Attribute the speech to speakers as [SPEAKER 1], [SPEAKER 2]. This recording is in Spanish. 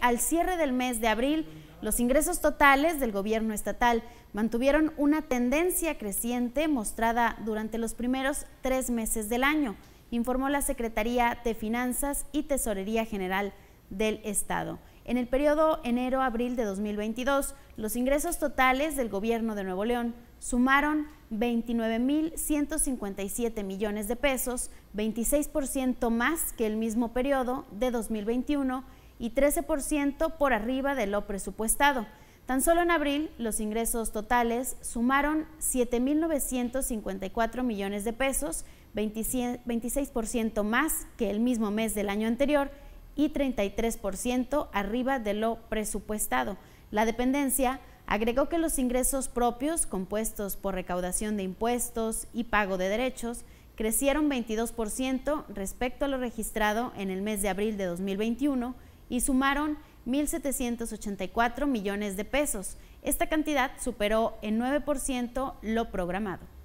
[SPEAKER 1] al cierre del mes de abril, los ingresos totales del gobierno estatal mantuvieron una tendencia creciente mostrada durante los primeros tres meses del año, informó la Secretaría de Finanzas y Tesorería General del Estado. En el periodo enero-abril de 2022, los ingresos totales del gobierno de Nuevo León sumaron 29.157 millones de pesos, 26% más que el mismo periodo de 2021 y 13% por arriba de lo presupuestado. Tan solo en abril, los ingresos totales sumaron 7.954 millones de pesos, 26% más que el mismo mes del año anterior y 33% arriba de lo presupuestado. La dependencia agregó que los ingresos propios, compuestos por recaudación de impuestos y pago de derechos, crecieron 22% respecto a lo registrado en el mes de abril de 2021 y sumaron 1.784 millones de pesos. Esta cantidad superó en 9% lo programado.